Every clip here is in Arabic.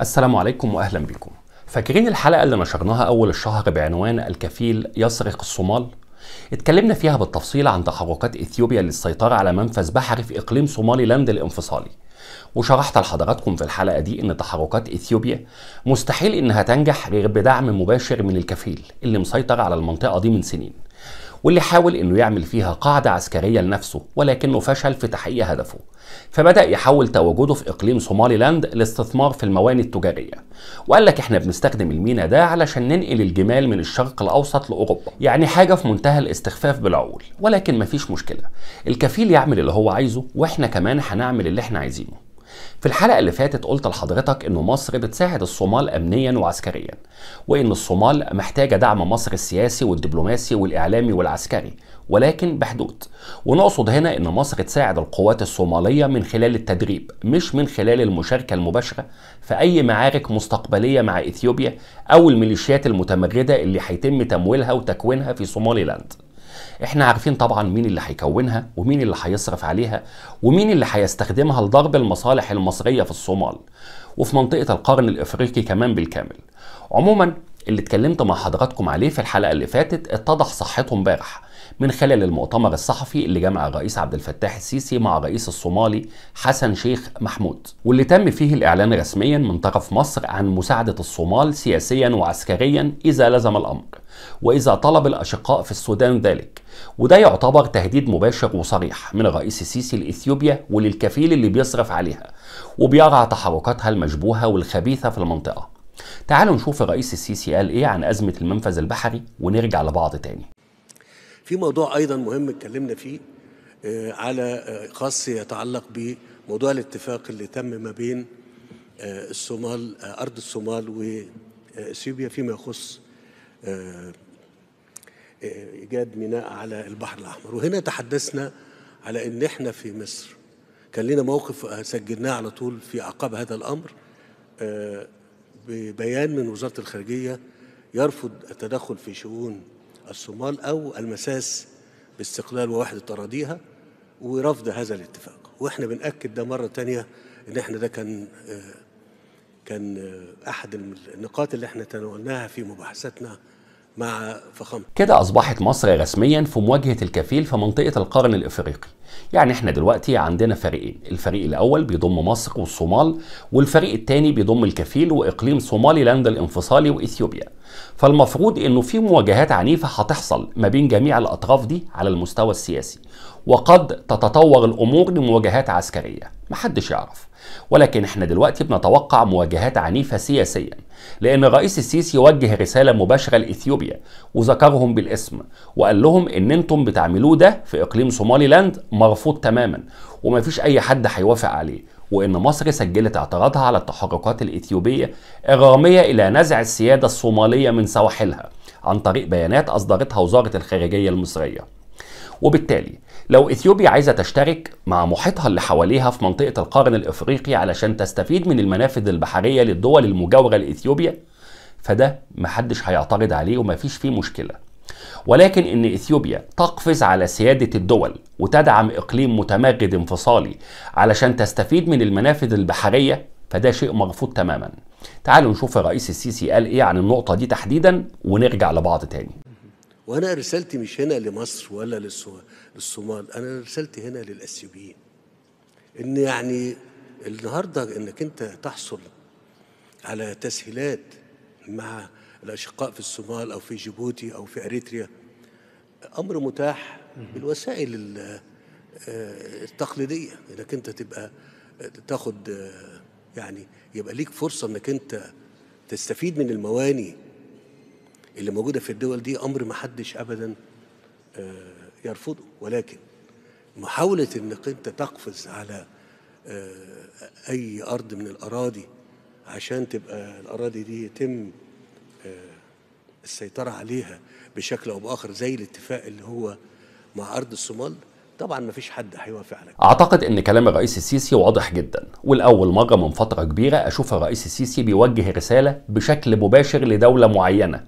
السلام عليكم واهلا بكم فاكرين الحلقه اللي نشرناها اول الشهر بعنوان الكفيل يسرق الصومال اتكلمنا فيها بالتفصيل عن تحركات اثيوبيا للسيطره على منفذ بحري في اقليم صومالي لاند الانفصالي وشرحت لحضراتكم في الحلقه دي ان تحركات اثيوبيا مستحيل انها تنجح غير بدعم مباشر من الكفيل اللي مسيطر على المنطقه دي من سنين واللي حاول انه يعمل فيها قاعده عسكريه لنفسه ولكنه فشل في تحقيق هدفه فبدا يحول تواجده في اقليم صومالي لاند لاستثمار في المواني التجاريه وقال لك احنا بنستخدم المينا ده علشان ننقل الجمال من الشرق الاوسط لاوروبا يعني حاجه في منتهى الاستخفاف بالعقول ولكن مفيش مشكله الكفيل يعمل اللي هو عايزه واحنا كمان هنعمل اللي احنا عايزينه في الحلقة اللي فاتت قلت لحضرتك إن مصر بتساعد الصومال أمنيا وعسكريا وإن الصومال محتاجة دعم مصر السياسي والدبلوماسي والإعلامي والعسكري ولكن بحدود ونقصد هنا ان مصر تساعد القوات الصوماليه من خلال التدريب مش من خلال المشاركه المباشره في اي معارك مستقبليه مع اثيوبيا او الميليشيات المتمرده اللي هيتم تمويلها وتكوينها في صومالي لاند احنا عارفين طبعا مين اللي هيكونها ومين اللي هيصرف عليها ومين اللي هيستخدمها لضرب المصالح المصرية في الصومال وفي منطقة القرن الإفريقي كمان بالكامل عموما اللي اتكلمت مع حضراتكم عليه في الحلقة اللي فاتت اتضح صحته امبارح من خلال المؤتمر الصحفي اللي جمع الرئيس عبد الفتاح السيسي مع الرئيس الصومالي حسن شيخ محمود واللي تم فيه الإعلان رسميا من طرف مصر عن مساعدة الصومال سياسيا وعسكريا إذا لزم الأمر وإذا طلب الأشقاء في السودان ذلك وده يعتبر تهديد مباشر وصريح من الرئيس السيسي لإثيوبيا وللكفيل اللي بيصرف عليها وبيرعى تحركاتها المشبوهة والخبيثة في المنطقة تعالوا نشوف الرئيس السيسي قال ايه عن أزمة المنفذ البحري ونرجع لبعض تاني في موضوع أيضا مهم اتكلمنا فيه آه، على آه، خاص يتعلق بموضوع الاتفاق اللي تم ما بين آه، الصومال أرض الصومال وإثيوبيا فيما يخص إيجاد ميناء على البحر الأحمر وهنا تحدثنا على إن إحنا في مصر كان لنا موقف سجلناه على طول في أعقاب هذا الأمر ببيان من وزارة الخارجية يرفض التدخل في شؤون الصومال أو المساس باستقلال ووحدة أراضيها ورفض هذا الاتفاق وإحنا بنأكد ده مرة تانية إن إحنا ده كان آه، كان آه، أحد النقاط اللي إحنا تناولناها في مباحثاتنا مع فخامه كده اصبحت مصر رسميا في مواجهه الكفيل في منطقه القرن الافريقي يعني احنا دلوقتي عندنا فريقين الفريق الاول بيضم مصر والصومال والفريق الثاني بيضم الكفيل واقليم صومالي لاند الانفصالي واثيوبيا فالمفروض انه في مواجهات عنيفه هتحصل ما بين جميع الاطراف دي على المستوى السياسي وقد تتطور الأمور لمواجهات عسكرية محدش يعرف ولكن احنا دلوقتي بنتوقع مواجهات عنيفة سياسيا لأن الرئيس السيسي وجه رسالة مباشرة لإثيوبيا وذكرهم بالاسم وقال لهم إن أنتم بتعملوه ده في إقليم صومالي لاند مرفوض تماما ومفيش أي حد هيوافق عليه وإن مصر سجلت اعتراضها على التحركات الإثيوبية الرامية إلى نزع السيادة الصومالية من سواحلها عن طريق بيانات أصدرتها وزارة الخارجية المصرية وبالتالي لو اثيوبيا عايزه تشترك مع محيطها اللي حواليها في منطقه القرن الافريقي علشان تستفيد من المنافذ البحريه للدول المجاوره لاثيوبيا فده محدش هيعترض عليه ومفيش فيه مشكله ولكن ان اثيوبيا تقفز على سياده الدول وتدعم اقليم متمرد انفصالي علشان تستفيد من المنافذ البحريه فده شيء مرفوض تماما تعالوا نشوف الرئيس السيسي قال ايه عن النقطه دي تحديدا ونرجع لبعض تاني وانا رسالتي مش هنا لمصر ولا للصومال انا رسالتي هنا للاثيوبيين ان يعني النهارده انك انت تحصل على تسهيلات مع الاشقاء في الصومال او في جيبوتي او في اريتريا امر متاح بالوسائل آه، التقليديه انك انت تبقى تاخد آه، يعني يبقى ليك فرصه انك انت تستفيد من المواني اللي موجوده في الدول دي امر ما حدش ابدا آه، يرفضه ولكن محاوله انك انت تقفز على آه، اي ارض من الاراضي عشان تبقى الاراضي دي يتم آه، السيطره عليها بشكل او باخر زي الاتفاق اللي هو مع ارض الصومال طبعا ما فيش حد هيوافق على اعتقد ان كلام الرئيس السيسي واضح جدا والاول مره من فتره كبيره اشوف الرئيس السيسي بيوجه رساله بشكل مباشر لدوله معينه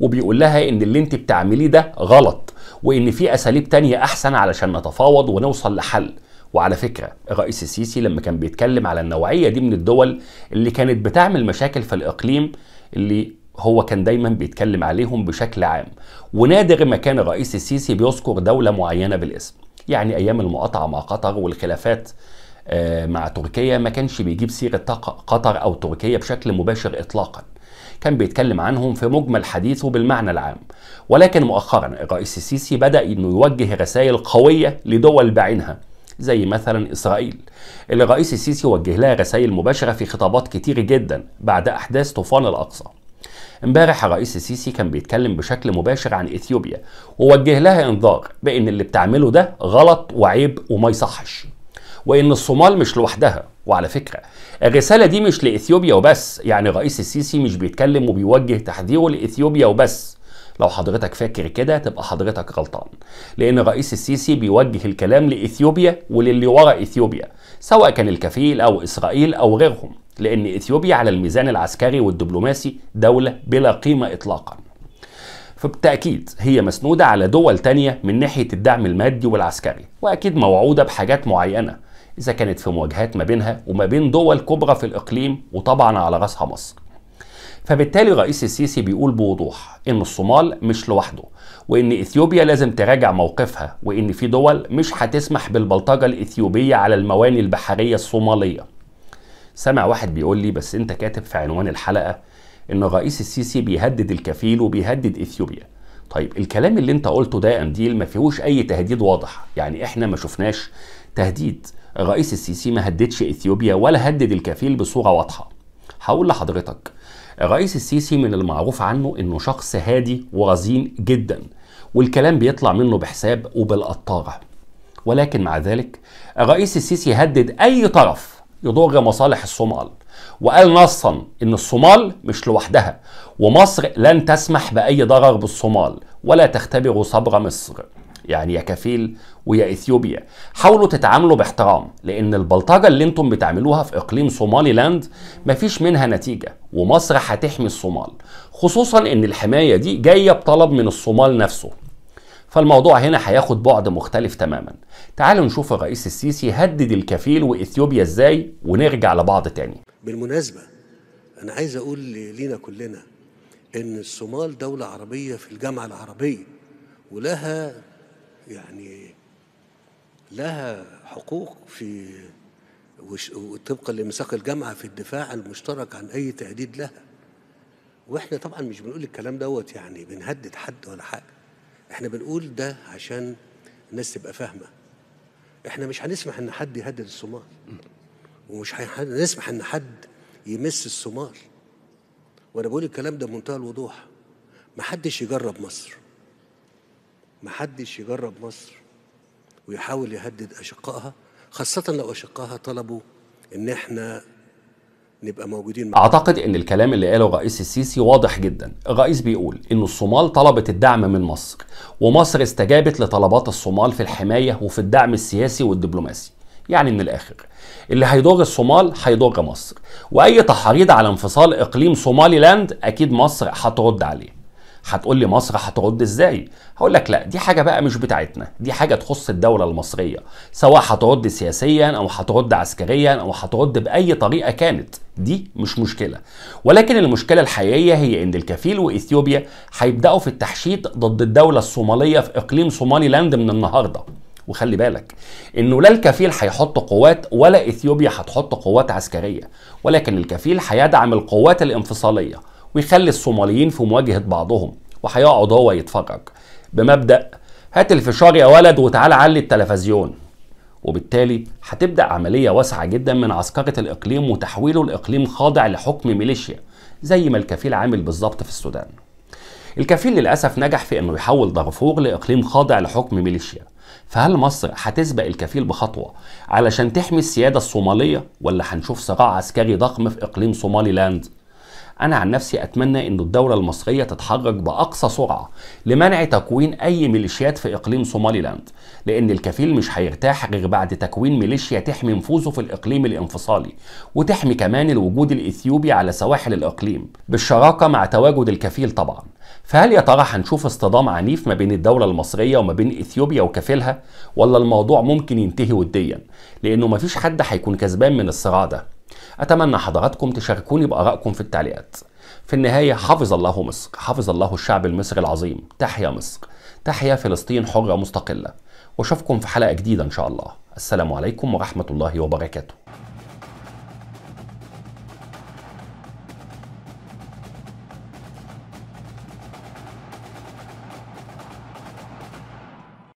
وبيقول لها ان اللي انت بتعمليه ده غلط وان في اساليب تانية احسن علشان نتفاوض ونوصل لحل وعلى فكرة الرئيس السيسي لما كان بيتكلم على النوعية دي من الدول اللي كانت بتعمل مشاكل في الإقليم اللي هو كان دايما بيتكلم عليهم بشكل عام ونادر ما كان الرئيس السيسي بيذكر دولة معينة بالاسم يعني ايام المقاطعه مع قطر والخلافات آه، مع تركيا ما كانش بيجيب سيره قطر او تركيا بشكل مباشر اطلاقا كان بيتكلم عنهم في مجمل حديثه بالمعنى العام ولكن مؤخرا الرئيس السيسي بدا انه يوجه رسائل قويه لدول بعينها زي مثلا اسرائيل اللي الرئيس السيسي وجه لها رسائل مباشره في خطابات كتير جدا بعد احداث طوفان الاقصى امبارح الرئيس السيسي كان بيتكلم بشكل مباشر عن اثيوبيا ووجه لها انذار بان اللي بتعمله ده غلط وعيب وما يصحش وان الصومال مش لوحدها وعلى فكرة الرسالة دي مش لإثيوبيا وبس يعني الرئيس السيسي مش بيتكلم وبيوجه تحذيره لإثيوبيا وبس لو حضرتك فاكر كده تبقى حضرتك غلطان لان الرئيس السيسي بيوجه الكلام لاثيوبيا وللي ورا اثيوبيا سواء كان الكفيل او اسرائيل او غيرهم لان اثيوبيا على الميزان العسكري والدبلوماسي دوله بلا قيمه اطلاقا فبالتأكيد هي مسنودة على دول تانية من ناحية الدعم المادي والعسكري وأكيد موعودة بحاجات معينة إذا كانت في مواجهات ما بينها وما بين دول كبرى في الإقليم وطبعا على رأسها مصر فبالتالي الرئيس السيسي بيقول بوضوح ان الصومال مش لوحده وان اثيوبيا لازم تراجع موقفها وان في دول مش هتسمح بالبلطجه الاثيوبيه على المواني البحريه الصوماليه سمع واحد بيقول لي بس انت كاتب في عنوان الحلقه ان الرئيس السيسي بيهدد الكفيل وبيهدد اثيوبيا طيب الكلام اللي انت قلته ده يا ما فيهوش اي تهديد واضح يعني احنا ما شفناش تهديد الرئيس السيسي ما هددش اثيوبيا ولا هدد الكفيل بصوره واضحه هقول لحضرتك الرئيس السيسي من المعروف عنه انه شخص هادي ورزين جدا والكلام بيطلع منه بحساب وبالقطاره ولكن مع ذلك الرئيس السيسي هدد اي طرف يضر مصالح الصومال وقال نصا ان الصومال مش لوحدها ومصر لن تسمح باي ضرر بالصومال ولا تختبر صبر مصر يعني يا كفيل ويا اثيوبيا حاولوا تتعاملوا باحترام لان البلطجه اللي انتم بتعملوها في اقليم صومالي لاند مفيش منها نتيجه ومصر هتحمي الصومال خصوصا ان الحمايه دي جايه بطلب من الصومال نفسه فالموضوع هنا هياخد بعد مختلف تماما تعالوا نشوف الرئيس السيسي هدد الكفيل واثيوبيا ازاي ونرجع لبعض تاني بالمناسبه انا عايز اقول لينا كلنا ان الصومال دوله عربيه في الجامعه العربيه ولها يعني لها حقوق في وطبقا لميثاق الجامعه في الدفاع المشترك عن اي تهديد لها واحنا طبعا مش بنقول الكلام دوت يعني بنهدد حد ولا حاجه احنا بنقول ده عشان الناس تبقى فاهمه احنا مش هنسمح ان حد يهدد الصومال ومش هنسمح ان حد يمس الصومال وانا بقول الكلام ده بمنتهى الوضوح محدش يجرب مصر محدش يجرب مصر ويحاول يهدد أشقائها خاصة لو أشقائها طلبوا إن إحنا نبقى موجودين معاهم. اعتقد ان الكلام اللي قاله الرئيس السيسي واضح جدا الرئيس بيقول ان الصومال طلبت الدعم من مصر ومصر استجابت لطلبات الصومال في الحمايه وفي الدعم السياسي والدبلوماسي يعني من الاخر اللي هيضر الصومال هيضر مصر واي تحريض على انفصال اقليم صومالي لاند اكيد مصر هترد عليه هتقول لي مصر هترد ازاي هقول لك لا دي حاجه بقى مش بتاعتنا دي حاجه تخص الدوله المصريه سواء هترد سياسيا او هترد عسكريا او هترد باي طريقه كانت دي مش مشكله ولكن المشكله الحقيقيه هي ان الكفيل واثيوبيا هيبداوا في التحشيد ضد الدوله الصوماليه في اقليم صومالي لاند من النهارده وخلي بالك انه لا الكفيل هيحط قوات ولا اثيوبيا هتحط قوات عسكريه ولكن الكفيل هيدعم القوات الانفصاليه ويخلي الصوماليين في مواجهه بعضهم وهيقعد هو يتفرج بمبدا هات الفشار يا ولد وتعال علي التلفزيون وبالتالي هتبدا عمليه واسعه جدا من عسكره الاقليم وتحويله لاقليم خاضع لحكم ميليشيا زي ما الكفيل عامل بالظبط في السودان الكفيل للاسف نجح في انه يحول دارفور لاقليم خاضع لحكم ميليشيا فهل مصر هتسبق الكفيل بخطوه علشان تحمي السياده الصوماليه ولا هنشوف صراع عسكري ضخم في اقليم صومالي لاند انا عن نفسي اتمنى ان الدوله المصريه تتحرك باقصى سرعه لمنع تكوين اي ميليشيات في اقليم صومالي لاند لان الكفيل مش هيرتاح غير بعد تكوين ميليشيا تحمي نفوذه في الاقليم الانفصالي وتحمي كمان الوجود الاثيوبي على سواحل الاقليم بالشراكه مع تواجد الكفيل طبعا فهل يا ترى هنشوف اصطدام عنيف ما بين الدولة المصرية وما بين اثيوبيا وكفيلها ولا الموضوع ممكن ينتهي وديا لانه مفيش حد هيكون كسبان من الصراع ده أتمنى حضراتكم تشاركوني بآرائكم في التعليقات في النهاية حفظ الله مصر حفظ الله الشعب المصري العظيم تحيا مصر تحيا فلسطين حرة مستقلة واشوفكم في حلقة جديدة إن شاء الله السلام عليكم ورحمة الله وبركاته